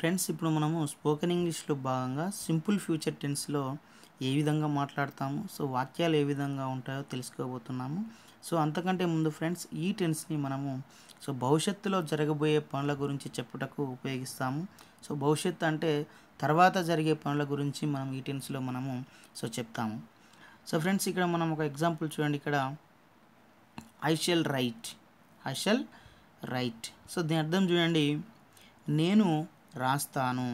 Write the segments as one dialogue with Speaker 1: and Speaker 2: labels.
Speaker 1: friends ఇప్పుడు మనము spoken ఇంగ్లీష్లో భాగంగా సింపుల్ ఫ్యూచర్ టెన్స్లో ఏ విధంగా మాట్లాడతాము సో వాక్యాలు ఏ విధంగా ఉంటాయో తెలుసుకోబోతున్నాము సో అంతకంటే ముందు ఫ్రెండ్స్ ఈ టెన్స్ని మనము సో భవిష్యత్తులో జరగబోయే పనుల గురించి చెప్పుటకు ఉపయోగిస్తాము సో భవిష్యత్తు అంటే తర్వాత జరిగే పనుల గురించి మనం ఈ టెన్స్లో మనము సో చెప్తాము సో ఫ్రెండ్స్ ఇక్కడ మనం ఒక ఎగ్జాంపుల్ చూడండి ఇక్కడ I shall write I shall write so దీని అర్థం చూడండి నేను రాస్తాను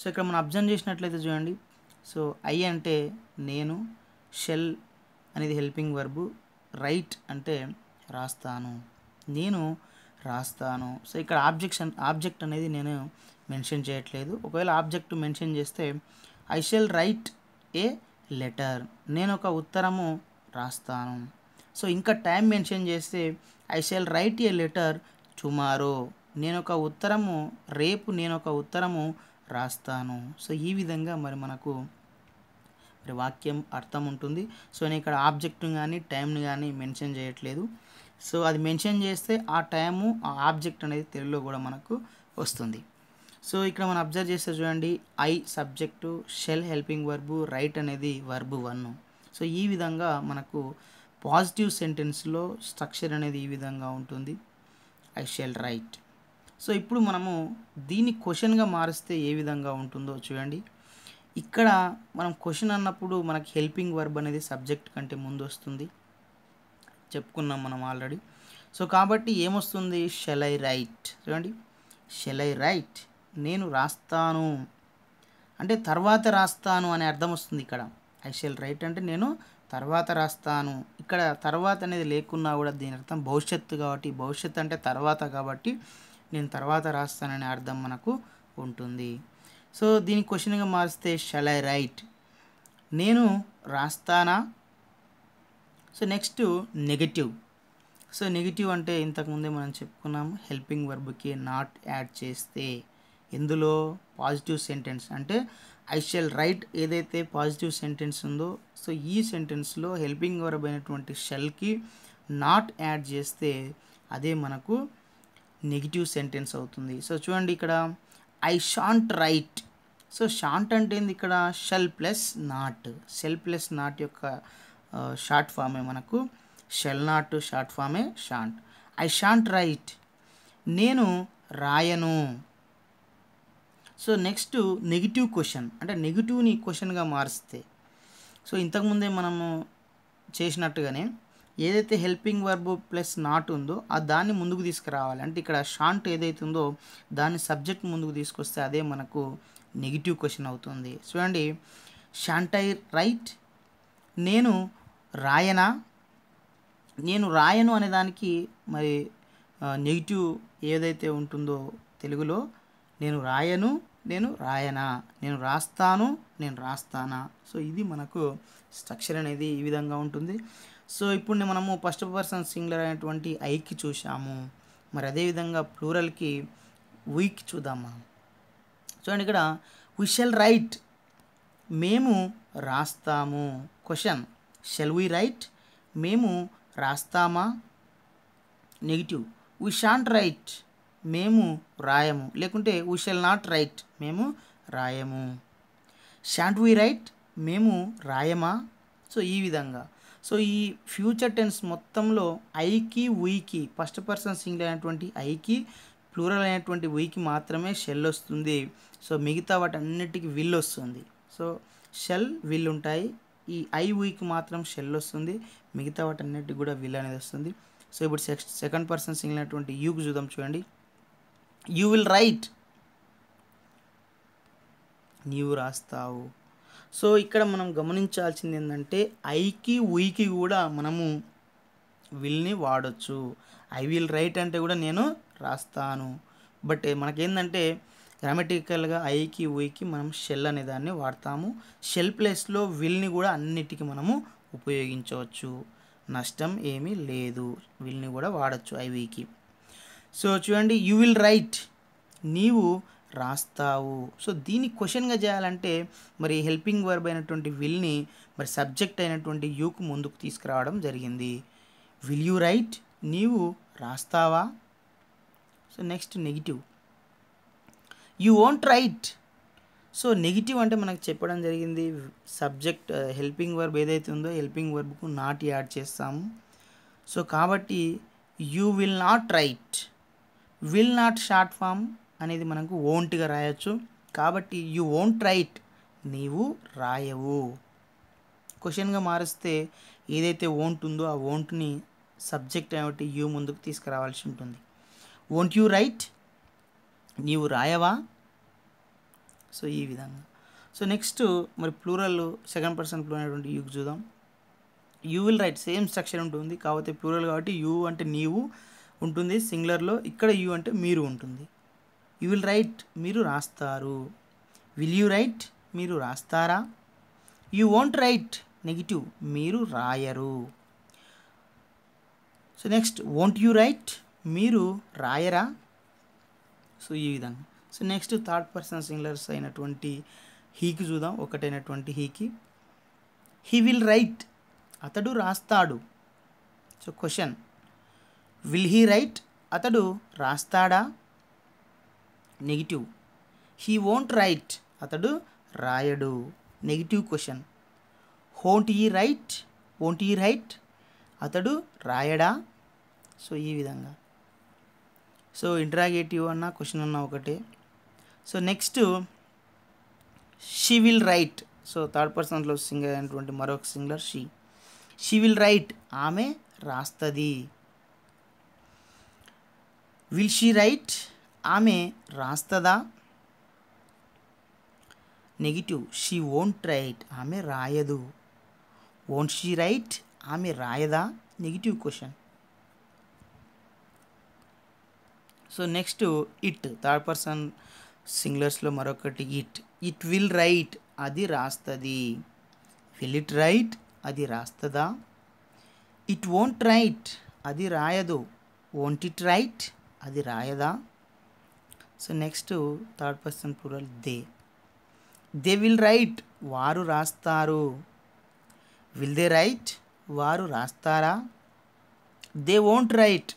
Speaker 1: సో ఇక్కడ మనం అబ్జర్వ్ చేసినట్లయితే చూడండి సో ఐ అంటే నేను షెల్ అనేది హెల్పింగ్ వర్బు రైట్ అంటే రాస్తాను నేను రాస్తాను సో ఇక్కడ ఆబ్జెక్షన్ ఆబ్జెక్ట్ అనేది నేను మెన్షన్ చేయట్లేదు ఒకవేళ ఆబ్జెక్ట్ మెన్షన్ చేస్తే I shall write a letter నేను ఒక ఉత్తరము రాస్తాను సో ఇంకా టైం మెన్షన్ చేస్తే I shall write a letter tomorrow నేను ఒక ఉత్తరము రేపు నేను ఒక ఉత్తరము రాస్తాను సో ఈ విధంగా మరి మనకు మరి వాక్యం అర్థం ఉంటుంది సో నేను ఇక్కడ ఆబ్జెక్ట్ని కానీ టైంని కానీ మెన్షన్ చేయట్లేదు సో అది మెన్షన్ చేస్తే ఆ టైము ఆ ఆబ్జెక్ట్ అనేది తెలుగులో కూడా మనకు వస్తుంది సో ఇక్కడ మనం అబ్జర్వ్ చేస్తే చూడండి I subject shall helping verb write అనేది వర్బు వన్ సో ఈ విధంగా మనకు పాజిటివ్ సెంటెన్స్లో స్ట్రక్చర్ అనేది ఈ విధంగా ఉంటుంది ఐ షెల్ రైట్ సో ఇప్పుడు మనము దీన్ని క్వశ్చన్గా మారిస్తే ఏ విధంగా ఉంటుందో చూడండి ఇక్కడ మనం క్వశ్చన్ అన్నప్పుడు మనకి హెల్పింగ్ వర్బ్ అనేది సబ్జెక్ట్ కంటే ముందు వస్తుంది చెప్పుకున్నాం మనం ఆల్రెడీ సో కాబట్టి ఏమొస్తుంది షెల్ ఐ రైట్ చూడండి షెల్ ఐ రైట్ నేను రాస్తాను అంటే తర్వాత రాస్తాను అనే అర్థం వస్తుంది ఇక్కడ ఐ షెల్ రైట్ అంటే నేను తర్వాత రాస్తాను ఇక్కడ తర్వాత అనేది లేకున్నా కూడా దీని అర్థం భవిష్యత్తు కాబట్టి భవిష్యత్తు అంటే తర్వాత కాబట్టి నేను తర్వాత రాస్తాననే అర్థం మనకు ఉంటుంది సో దీని క్వశ్చన్గా మారిస్తే షల్ ఐ రైట్ నేను రాస్తానా so next negative so negative అంటే ఇంతకుముందే మనం చెప్పుకున్నాము హెల్పింగ్ వర్బ్కి నాట్ యాడ్ చేస్తే ఎందులో పాజిటివ్ సెంటెన్స్ అంటే ఐ షెల్ రైట్ ఏదైతే పాజిటివ్ సెంటెన్స్ ఉందో సో ఈ సెంటెన్స్లో హెల్పింగ్ వర్బ్ అయినటువంటి షెల్కి నాట్ యాడ్ చేస్తే అదే మనకు నెగిటివ్ సెంటెన్స్ అవుతుంది సో చూడండి ఇక్కడ I shan't write so shan't అంటే ఏంది ఇక్కడ shall plus not shall plus not యొక్క షార్ట్ ఫామే మనకు షెల్ నాట్ షార్ట్ ఫామే షాంట్ ఐ షాంట్ రైట్ నేను రాయను సో నెక్స్ట్ నెగిటివ్ క్వశ్చన్ అంటే నెగిటివ్ని క్వశ్చన్గా మారుస్తే సో ఇంతకుముందే మనము చేసినట్టుగానే ఏదైతే హెల్పింగ్ వర్బ్ ప్లస్ నాట్ ఉందో ఆ దాన్ని ముందుకు తీసుకురావాలి అంటే ఇక్కడ షాంట్ ఏదైతే ఉందో దాని సబ్జెక్ట్ ముందుకు తీసుకొస్తే అదే మనకు నెగిటివ్ క్వశ్చన్ అవుతుంది చూడండి షాంట్ ఐ రైట్ నేను రాయనా నేను రాయను అనే దానికి మరి నెగిటివ్ ఏదైతే ఉంటుందో తెలుగులో నేను రాయను నేను రాయనా నేను రాస్తాను నేను రాస్తానా సో ఇది మనకు స్ట్రక్చర్ అనేది ఈ విధంగా ఉంటుంది సో ఇప్పుడు మనము ఫస్ట్ పర్సన్ సింగులర్ అయినటువంటి ఐకి చూసాము మరి అదేవిధంగా ప్లూరల్కి వీక్ చూద్దాం మనం చూడండి ఇక్కడ వి షెల్ రైట్ మేము రాస్తాము క్వశ్చన్ షెల్ వి రైట్ మేము రాస్తామా నెగిటివ్ వి షాంట్ రైట్ మేము రాయము లేకుంటే వీ షెల్ నాట్ రైట్ మేము రాయము షాంట్ వి రైట్ మేము రాయమా సో ఈ విధంగా సో ఈ ఫ్యూచర్ టెన్స్ మొత్తంలో ఐకి ఉయికి ఫస్ట్ పర్సన్ సింగిల్ అయినటువంటి ఐకి ప్లూరల్ అయినటువంటి ఉయికి మాత్రమే షెల్ వస్తుంది సో మిగతా వాటి అన్నిటికీ విల్ వస్తుంది సో షెల్ విల్ ఉంటాయి ఈ ఐ ఉయికి మాత్రం షెల్ వస్తుంది మిగతా వాటి అన్నిటికి కూడా విల్ అనేది వస్తుంది సో ఇప్పుడు సెకండ్ పర్సన్ సింగిల్ అయినటువంటి యూకి చూద్దాం చూడండి యూ విల్ రైట్ నీవు రాస్తావు సో ఇక్కడ మనం గమనించాల్సింది ఏంటంటే ఐకి ఉయికి కూడా మనము విల్ని వాడచ్చు ఐ విల్ రైట్ అంటే కూడా నేను రాస్తాను బట్ మనకేంటంటే గ్రామటికల్గా ఐకి ఉయికి మనం షెల్ అనే దాన్ని వాడతాము షెల్ ప్లేస్లో విల్ని కూడా అన్నిటికీ మనము ఉపయోగించవచ్చు నష్టం ఏమీ లేదు విల్ని కూడా వాడచ్చు ఐవికి సో చూడండి యూ విల్ రైట్ నీవు రాస్తావు సో దీన్ని క్వశ్చన్గా చేయాలంటే మరి హెల్పింగ్ వర్బ్ అయినటువంటి విల్ని మరి సబ్జెక్ట్ అయినటువంటి యూకు ముందుకు తీసుకురావడం జరిగింది విల్ యూ రైట్ నీవు రాస్తావా so next negative you won't write so negative అంటే మనకు చెప్పడం జరిగింది సబ్జెక్ట్ హెల్పింగ్ వర్బ్ ఏదైతే ఉందో హెల్పింగ్ వర్బ్కు నాట్ యాడ్ చేస్తాము సో కాబట్టి you will not write will not short form అనేది మనకు ఓంట్గా రాయొచ్చు కాబట్టి యు ఓంట్ రైట్ నీవు రాయవు క్వశ్చన్గా మారిస్తే ఏదైతే ఓంట్ ఉందో ఆ ఓంట్ని సబ్జెక్ట్ కాబట్టి యూ ముందుకు తీసుకురావాల్సి ఉంటుంది ఓంట్ యూ రైట్ నీవు రాయవా సో ఈ విధంగా సో నెక్స్ట్ మరి ప్లూరల్ సెకండ్ పర్సన్ ప్లూ అనేటువంటి యూకి చూద్దాం you will write same structure ఉంటుంది కాకపోతే ప్లూరల్ కాబట్టి యూ అంటే నీవు ఉంటుంది సింగులర్లో ఇక్కడ యూ అంటే మీరు ఉంటుంది యూ విల్ రైట్ మీరు రాస్తారు విల్ యూ రైట్ మీరు రాస్తారా యూ వోంట్ రైట్ నెగిటివ్ మీరు రాయరు so next won't you write మీరు రాయరా సో ఈ విధంగా so next third person singulars అయినటువంటి హీకి చూద్దాం ఒకటైనటువంటి హీకి హీ విల్ రైట్ అతడు రాస్తాడు so question will he write అతడు రాస్తాడా నెగిటివ్ హీ వోంట్ రైట్ అతడు రాయడు నెగిటివ్ క్వశ్చన్ హోంట్ ఈ రైట్ ఓంట్ ఈ రైట్ అతడు రాయడా సో ఈ విధంగా సో ఇంటరాగేటివ్ అన్న క్వశ్చన్ అన్న ఒకటి so next she will write so third పర్సన్లో సింగర్ అయినటువంటి మరొక singular she she will write ఆమె రాస్తుంది విల్ షీ రైట్ ఆమె రాస్తుందా నెగిటివ్ షీ ఓంట్ రైట్ ఆమె రాయదు ఓంట్ షీ రైట్ ఆమె రాయదా negative question so next it third person సింగ్లర్స్లో మరొకటి ఇట్ ఇట్ విల్ రైట్ అది రాస్తుంది విల్ ఇట్ రైట్ అది రాస్తుందా ఇట్ ఓంట్ రైట్ అది రాయదు ఓంట్ ఇట్ రైట్ అది రాయదా so next third person plural they they will write వారు రాస్తారు విల్ దే రైట్ వారు రాస్తారా దే వోంట్ రైట్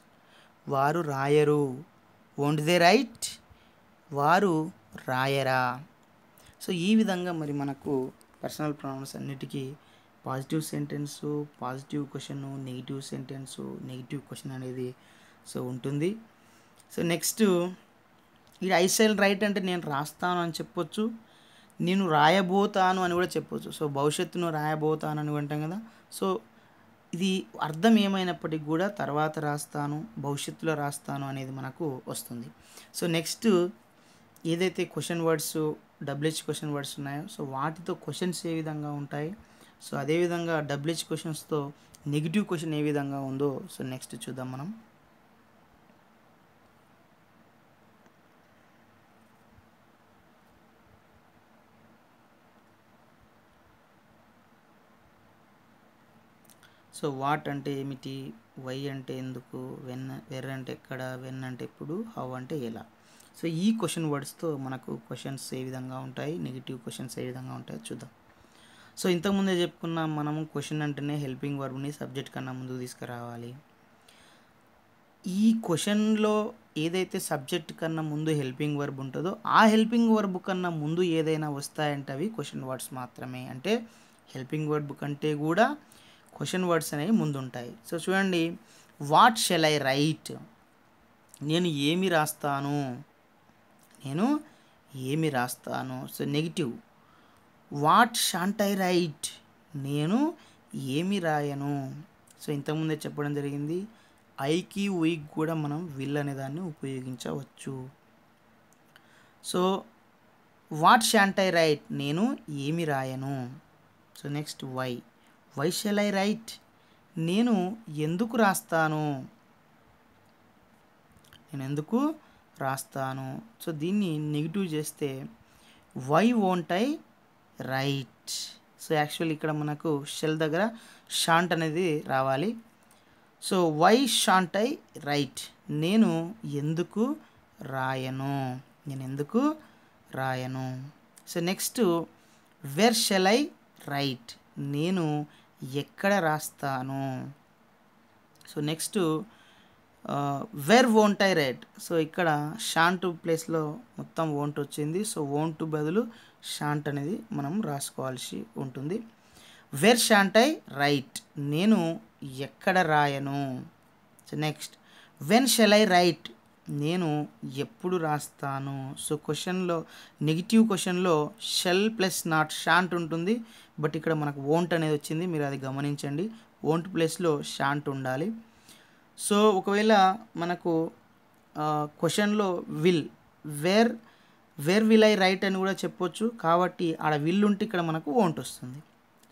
Speaker 1: వారు రాయరు ఓంట్ దే రైట్ వారు రాయరా సో ఈ విధంగా మరి మనకు పర్సనల్ ప్రాబ్లమ్స్ అన్నిటికీ positive sentence positive question negative sentence negative question అనేది సో ఉంటుంది సో నెక్స్ట్ ఇది ఐసెల్ రైట్ అంటే నేను రాస్తాను అని చెప్పొచ్చు నేను రాయబోతాను అని కూడా చెప్పొచ్చు సో భవిష్యత్తును రాయబోతాను అని అంటాం కదా సో ఇది అర్థం ఏమైనప్పటికీ కూడా తర్వాత రాస్తాను భవిష్యత్తులో రాస్తాను అనేది మనకు వస్తుంది సో నెక్స్ట్ ఏదైతే question words WH question words ఉన్నాయో సో వాటితో క్వశ్చన్స్ ఏ విధంగా ఉంటాయి సో అదేవిధంగా డబ్ల్యూహెచ్ క్వశ్చన్స్తో నెగిటివ్ క్వశ్చన్ ఏ విధంగా ఉందో సో నెక్స్ట్ చూద్దాం మనం సో వాట్ అంటే ఏమిటి వై అంటే ఎందుకు వెన్ వెర్ అంటే ఎక్కడ వెన్ అంటే ఎప్పుడు హౌ అంటే ఎలా సో ఈ క్వశ్చన్ వర్డ్స్తో మనకు క్వశ్చన్స్ ఏ విధంగా ఉంటాయి నెగిటివ్ క్వశ్చన్స్ ఏ విధంగా ఉంటాయో చూద్దాం సో ఇంతకుముందే చెప్పుకున్న మనము క్వశ్చన్ అంటేనే హెల్పింగ్ వర్బ్ని సబ్జెక్ట్ కన్నా ముందుకు తీసుకురావాలి ఈ క్వశ్చన్లో ఏదైతే సబ్జెక్ట్ కన్నా ముందు హెల్పింగ్ వర్బ్ ఉంటుందో ఆ హెల్పింగ్ వర్బ్ కన్నా ముందు ఏదైనా వస్తాయంటే అవి క్వశ్చన్ వర్డ్స్ మాత్రమే అంటే హెల్పింగ్ వర్బ్ కంటే కూడా క్వశ్చన్ వర్డ్స్ అనేవి ముందుంటాయి సో చూడండి వాట్ షెల్ ఐ రైట్ నేను ఏమి రాస్తాను నేను ఏమి రాస్తాను so negative what shan't I write నేను ఏమి రాయను సో ఇంతకుముందే చెప్పడం జరిగింది ఐకి వీక్ కూడా మనం విల్ అనే దాన్ని ఉపయోగించవచ్చు so what shan't I write నేను ఏమి రాయను so next why why shall I write నేను ఎందుకు రాస్తాను నేను ఎందుకు రాస్తాను సో దీన్ని నెగిటివ్ చేస్తే why won't I write so actually ఇక్కడ మనకు షెల్ దగ్గర షాంట్ అనేది రావాలి so why shan't I write నేను ఎందుకు రాయను నేను ఎందుకు రాయను so next where shall I write నేను ఎక్కడ రాస్తాను so next where won't I write so ఇక్కడ షాంట్ ప్లేస్లో మొత్తం వోంట్ వచ్చింది సో వోంట్ బదులు షాంట్ అనేది మనం రాసుకోవాల్సి ఉంటుంది వేర్ షాంట్ ఐ రైట్ నేను ఎక్కడ రాయను so next when shall I write నేను ఎప్పుడు రాస్తాను సో క్వశ్చన్లో నెగిటివ్ క్వశ్చన్లో షెల్ ప్లస్ నాట్ షాంట్ ఉంటుంది బట్ ఇక్కడ మనకు ఓంట్ అనేది వచ్చింది మీరు అది గమనించండి ఓంట్ ప్లేస్లో షాంట్ ఉండాలి సో ఒకవేళ మనకు క్వశ్చన్లో will where where will I write అని కూడా చెప్పొచ్చు కాబట్టి ఆడ విల్ ఉంటే ఇక్కడ మనకు ఓంట్ వస్తుంది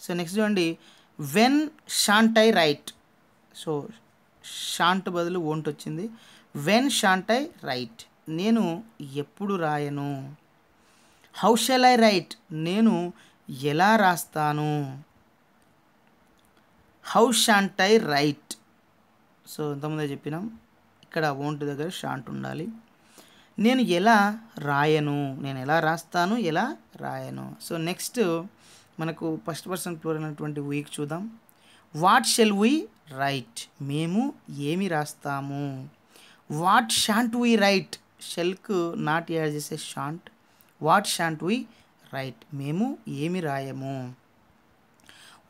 Speaker 1: సో నెక్స్ట్ చూడండి when shan't I write so shan't బదులు ఓంట్ వచ్చింది వెన్ షాంట్ ఐ రైట్ నేను ఎప్పుడు రాయను హౌ షెల్ ఐ రైట్ నేను ఎలా రాస్తాను how shan't I write so ఇంతకుముందే చెప్పినాం ఇక్కడ ఓంట్ దగ్గర షాంట్ ఉండాలి నేను ఎలా రాయను నేను ఎలా రాస్తాను ఎలా రాయను సో నెక్స్ట్ మనకు ఫస్ట్ పర్సన్ ఫ్లోర్ అయినటువంటి వీక్ చూద్దాం వాట్ షెల్ వీ రైట్ మేము ఏమి రాస్తాము వాట్ షాంట్ వీ రైట్ షెల్క్ నాట్ యాడ్ చేసే shan't what shan't we write మేము ఏమి రాయము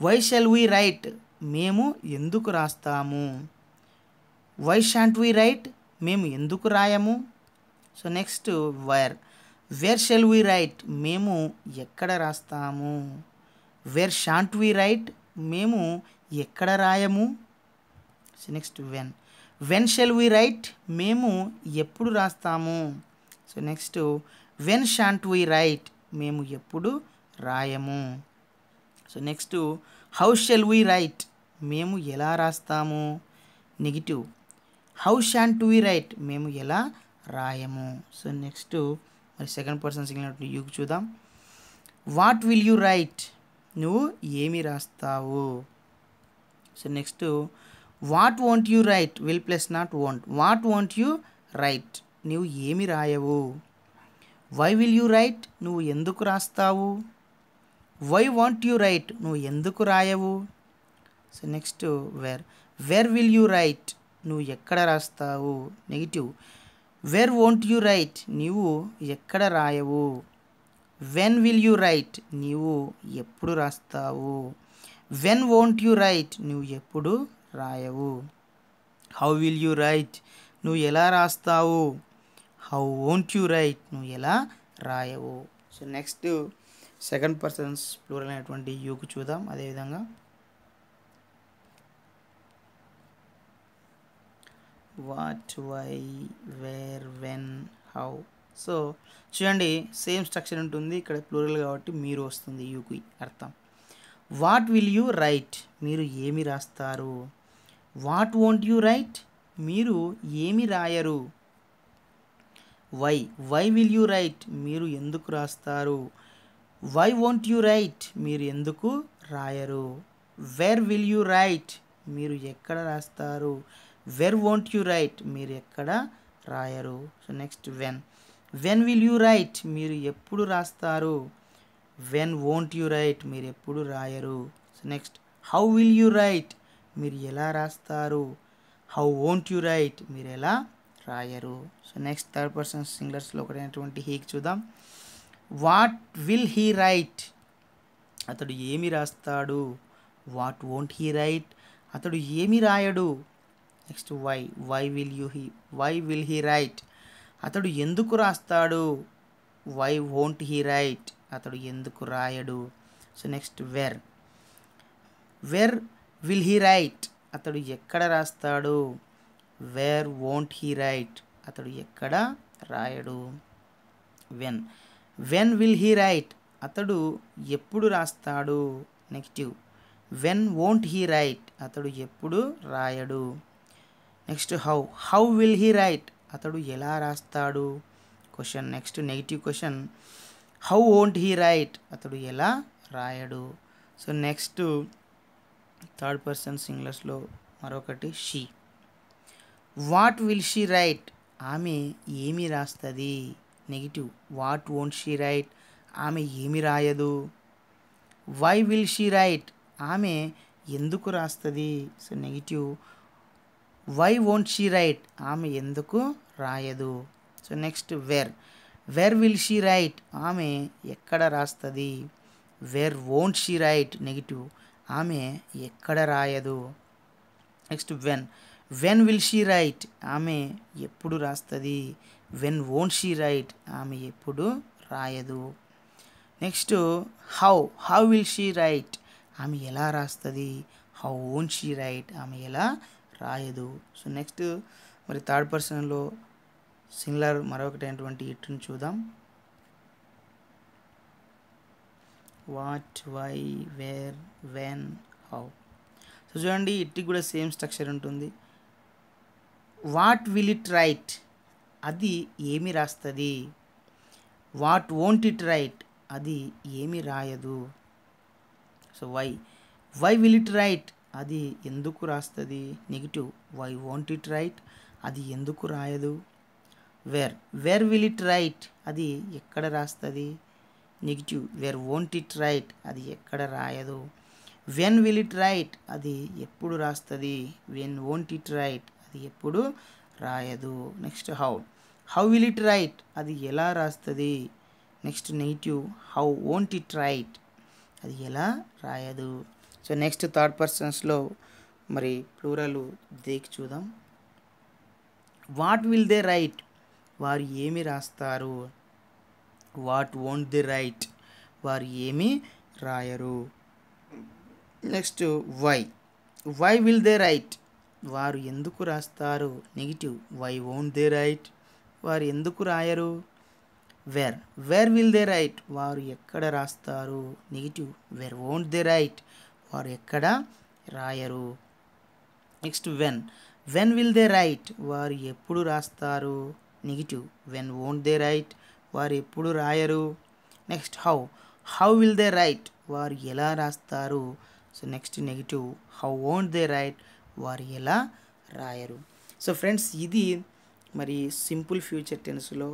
Speaker 1: వై షెల్ వీ రైట్ మేము ఎందుకు రాస్తాము వై షాంట్ వీ రైట్ మేము ఎందుకు రాయము so next where where shall we write మేము ఎక్కడ రాస్తాము వేర్ షాంట్ వీ రైట్ మేము ఎక్కడ రాయము so next when when shall we write మేము ఎప్పుడు రాస్తాము so next when shan't we write మేము ఎప్పుడు రాయము so next how shall we write మేము ఎలా రాస్తాము negative how shan't we write మేము ఎలా రాయము సో నెక్స్ట్ మరి సెకండ్ పర్సన్ సింగ్ యూకి చూద్దాం వాట్ విల్ యూ రైట్ నువ్వు ఏమి రాస్తావు so next what won't you write will plus not won't what won't you write నువ్వు ఏమి రాయవు వై విల్ యూ రైట్ నువ్వు ఎందుకు రాస్తావు వై వాంట్ యూ రైట్ నువ్వు ఎందుకు రాయవు so next where where will you write నువ్వు ఎక్కడ రాస్తావు negative where won't you write నీవు ఎక్కడ రాయవు వెన్ విల్ యూ రైట్ నీవు ఎప్పుడు రాస్తావు వెన్ వోంట్ యూ రైట్ నువ్వు ఎప్పుడు రాయవు హౌ విల్ యూ రైట్ నువ్వు ఎలా రాస్తావు హౌ వోంట్ యూ రైట్ నువ్వు ఎలా రాయవు so next second persons plural అయినటువంటి యూకు చూద్దాం అదేవిధంగా what why where when how so చూడండి సేమ్ స్ట్రక్చర్ ఉంటుంది ఇక్కడ ప్లూరల్ కాబట్టి మీరు వస్తుంది యూకి అర్థం వాట్ విల్ యూ రైట్ మీరు ఏమి రాస్తారు వాట్ వోంట్ యూ రైట్ మీరు ఏమి రాయరు why why will you write మీరు ఎందుకు రాస్తారు వై వోంట్ యూ రైట్ మీరు ఎందుకు రాయరు వేర్ విల్ యూ రైట్ మీరు ఎక్కడ రాస్తారు వెర్ వోంట్ యూ రైట్ మీరు ఎక్కడ రాయరు so next when when will you write మీరు ఎప్పుడు రాస్తారు వెన్ వోంట్ యూ రైట్ మీరు ఎప్పుడు రాయరు so next how will you write మీరు ఎలా రాస్తారు హౌ వోంట్ యు రైట్ మీరు ఎలా రాయరు సో నెక్స్ట్ థర్డ్ పర్సన్ సింగులర్స్లో ఒకటైనటువంటి హీకి చూద్దాం వాట్ విల్ హీ రైట్ అతడు ఏమి రాస్తాడు వాట్ వోంట్ హీ రైట్ అతడు ఏమి రాయడు next why why will you he why will he write అతడు ఎందుకు రాస్తాడు వై వోంట్ హీ రైట్ అతడు ఎందుకు రాయడు so next where where will he write అతడు ఎక్కడ రాస్తాడు వేర్ వోంట్ హీ రైట్ అతడు ఎక్కడ రాయడు when when will he write అతడు ఎప్పుడు రాస్తాడు negative when won't he write అతడు ఎప్పుడు రాయడు next how how will he write అతడు ఎలా రాస్తాడు question next negative question how won't he write అతడు ఎలా రాయడు సో నెక్స్ట్ థర్డ్ పర్సన్ సింగ్లర్స్లో మరొకటి she what will she write ఆమె ఏమి రాస్తుంది negative what won't she write ఆమె ఏమి రాయదు వై విల్ షీ రైట్ ఆమె ఎందుకు రాస్తుంది so negative why won't she write ఆమె ఎందుకు రాయదు so next where where will she write ఆమె ఎక్కడ రాస్తుంది where won't she write negative ఆమె ఎక్కడ రాయదు next when when will she write ఆమె ఎప్పుడు రాస్తుంది వెన్ ఓన్ షీ రైట్ ఆమె ఎప్పుడు రాయదు next how how will she write ఆమె ఎలా రాస్తుంది హౌ ఓన్ షీ రైట్ ఆమె ఎలా రాయదు సో నెక్స్ట్ మరి థర్డ్ పర్సన్లో సిమిలర్ మరొకటైనటువంటి ఇట్ని చూద్దాం what why where when how so చూడండి ఇట్టి కూడా సేమ్ స్ట్రక్చర్ ఉంటుంది వాట్ విల్ ఇట్ రైట్ అది ఏమి రాస్తుంది వాట్ ఓంట్ ఇట్ రైట్ అది ఏమి రాయదు so why why will it write అది ఎందుకు రాస్తుంది negative why won't it write అది ఎందుకు రాయదు where where will it write అది ఎక్కడ రాస్తుంది negative where won't it write అది ఎక్కడ రాయదు వెన్ విల్ ఇట్ రైట్ అది ఎప్పుడు రాస్తుంది వెన్ ఓంట్ ఇట్ రైట్ అది ఎప్పుడు రాయదు next how how will it write అది ఎలా రాస్తుంది next negative how won't it write అది ఎలా రాయదు సో నెక్స్ట్ థర్డ్ పర్సన్స్లో మరి ప్లూరలు దేకి చూద్దాం వాట్ విల్ దే రైట్ వారు ఏమి రాస్తారు వాట్ ఓంట్ ది రైట్ వారు ఏమీ రాయరు next why why will they write వారు ఎందుకు రాస్తారు negative why won't they write వారు ఎందుకు రాయరు where where will they write వారు ఎక్కడ రాస్తారు negative where won't they write వారు ఎక్కడ రాయరు next when when will they write వారు ఎప్పుడు రాస్తారు negative when won't they write వారు ఎప్పుడు రాయరు next how how will they write వారు ఎలా రాస్తారు so next negative how won't they write వారు ఎలా రాయరు సో ఫ్రెండ్స్ ఇది మరి సింపుల్ ఫ్యూచర్ టెన్స్లో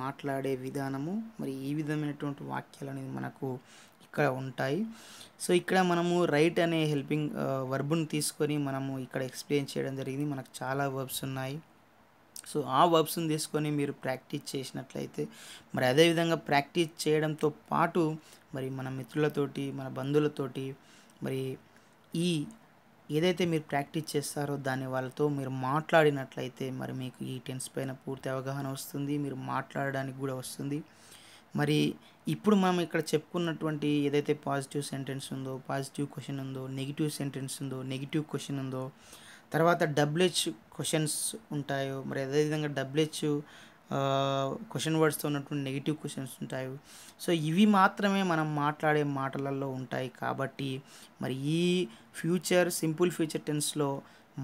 Speaker 1: మాట్లాడే విధానము మరి ఈ విధమైనటువంటి వాక్యాలు అనేది మనకు ఇక్కడ ఉంటాయి సో ఇక్కడ మనము రైట్ అనే హెల్పింగ్ వర్బును తీసుకొని మనము ఇక్కడ ఎక్స్ప్లెయిన్ చేయడం జరిగింది మనకు చాలా వర్బ్స్ ఉన్నాయి సో ఆ వర్బ్స్ని తీసుకొని మీరు ప్రాక్టీస్ చేసినట్లయితే మరి అదేవిధంగా ప్రాక్టీస్ చేయడంతో పాటు మరి మన మిత్రులతోటి మన బంధువులతోటి మరి ఈ ఏదైతే మీరు ప్రాక్టీస్ చేస్తారో దాని వాళ్ళతో మీరు మాట్లాడినట్లయితే మరి మీకు ఈ టెన్స్ పైన పూర్తి అవగాహన వస్తుంది మీరు మాట్లాడడానికి కూడా వస్తుంది మరి ఇప్పుడు మనం ఇక్కడ చెప్పుకున్నటువంటి ఏదైతే పాజిటివ్ సెంటెన్స్ ఉందో పాజిటివ్ క్వశ్చన్ ఉందో నెగిటివ్ సెంటెన్స్ ఉందో నెగిటివ్ క్వశ్చన్ ఉందో తర్వాత డబ్ల్యూహెచ్ క్వశ్చన్స్ ఉంటాయో మరి అదేవిధంగా డబ్ల్యూహెచ్ క్వశ్చన్ వర్డ్స్తో ఉన్నటువంటి నెగిటివ్ క్వశ్చన్స్ ఉంటాయి సో ఇవి మాత్రమే మనం మాట్లాడే మాటలలో ఉంటాయి కాబట్టి మరి ఈ ఫ్యూచర్ సింపుల్ ఫ్యూచర్ టెన్స్లో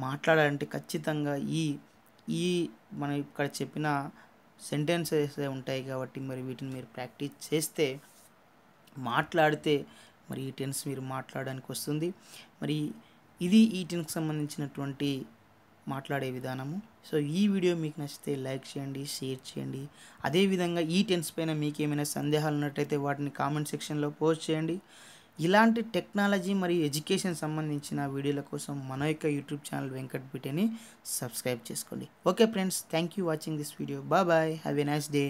Speaker 1: మాట్లాడాలంటే ఖచ్చితంగా ఈ ఈ మనం ఇక్కడ చెప్పిన సెంటెన్సెస్ ఉంటాయి కాబట్టి మరి వీటిని మీరు ప్రాక్టీస్ చేస్తే మాట్లాడితే మరి ఈ టెన్స్ మీరు మాట్లాడడానికి వస్తుంది మరి ఇది ఈటన్కి సంబంధించినటువంటి మాట్లాడే విధానము సో ఈ వీడియో మీకు నచ్చితే లైక్ చేయండి షేర్ చేయండి అదేవిధంగా ఈ టెన్స్ పైన మీకు ఏమైనా సందేహాలు ఉన్నట్టయితే వాటిని కామెంట్ సెక్షన్లో పోస్ట్ చేయండి ఇలాంటి టెక్నాలజీ మరియు ఎడ్యుకేషన్ సంబంధించిన వీడియోల కోసం మన యొక్క యూట్యూబ్ ఛానల్ వెంకట్ బిటని సబ్స్క్రైబ్ చేసుకోండి okay friends thank you watching this video bye have a nice day